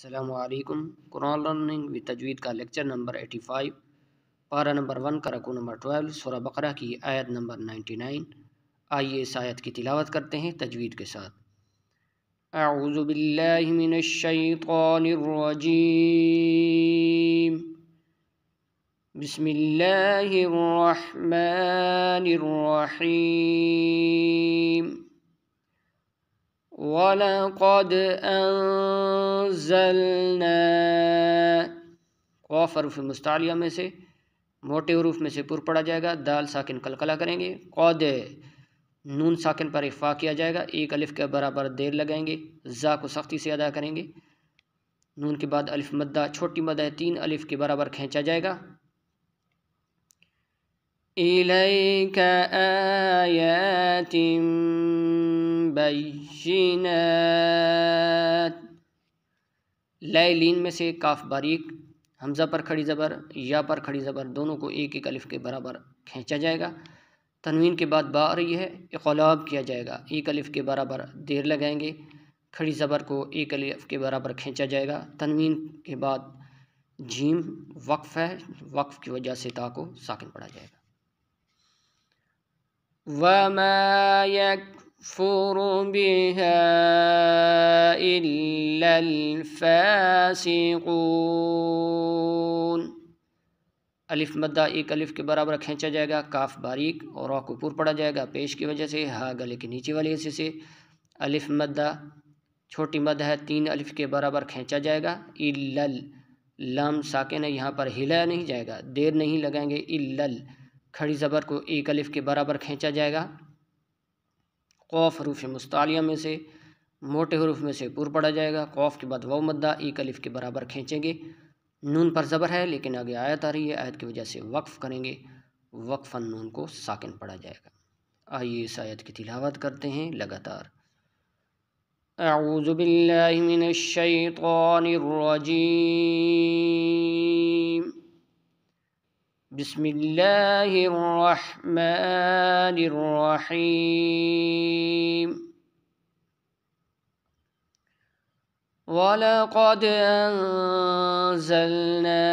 السلام علیکم قرآن لرننگ و تجوید کا لیکچر نمبر ایٹی فائیو پارہ نمبر ون کا رکو نمبر ٹویل سورہ بقرہ کی آیت نمبر نائنٹی نائن آئیے اس آیت کی تلاوت کرتے ہیں تجوید کے ساتھ اعوذ باللہ من الشیطان الرجیم بسم اللہ الرحمن الرحیم وَلَقَدْ أَنزَلْنَا قد حروف مستعلیہ میں سے موٹے حروف میں سے پر پڑا جائے گا دال ساکن کل کریں گے قود نون ساکن پر افاق کیا جائے گا ایک الف کے برابر دیر لگائیں گے زا کو سختی سے ادا کریں گے نون کے بعد الف مدہ چھوٹی مدہ تین الف کے برابر کھینچا جائے گا بینات لین میں سے کاف باریک حمزہ پر کھڑی زبر یا پر کھڑی زبر دونوں کو ایک ایک الف کے برابر کھینچا جائے گا تنوین کے بعد بار رہی ہے اقلاب کیا جائے گا ایک الف کے برابر دیر لگائیں گے کھڑی زبر کو ایک الف کے برابر کھینچا جائے گا تنوین کے بعد جیم وقف ہے وقف کی وجہ سے تا کو ساکن پڑھا جائے گا وَمَا يكفر بها إلا الفاسقون الف مدہ ایک الف کے برابر کھینچا جائے گا کاف باریک اور کو پور پڑا جائے گا پیش کی وجہ سے ہاں گلے کے نیچے والے حصے سے الف مدہ چھوٹی مدہ ہے تین الف کے برابر کھینچا جائے گا اللل لام ساکن ہے یہاں پر ہلایا نہیں جائے گا دیر نہیں لگائیں گے اللل کھڑی زبر کو ایک الف کے برابر کھینچا جائے گا قوف حروف مستعلیہ میں سے موٹے حروف میں سے پور پڑا جائے گا قوف کے بعد وو مدہ ایک علف کے برابر کھینچیں گے نون پر زبر ہے لیکن آگے آیت آ رہی ہے آیت کی وجہ سے وقف کریں گے وقف نون کو ساکن پڑا جائے گا آئیے اس آیت کی تلاوت کرتے ہیں لگاتار الشیطان الرجیم بسم الله الرحمن الرحيم ولقد أنزلنا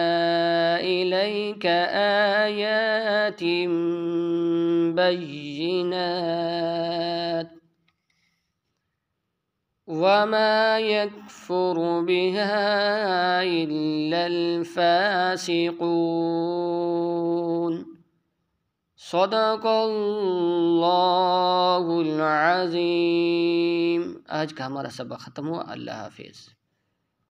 إليك آيات بينات وما يكفر بها إلا الفاسقون صدق اللہ العظیم آج کا ہمارا سبق ختم ہوا اللہ حافظ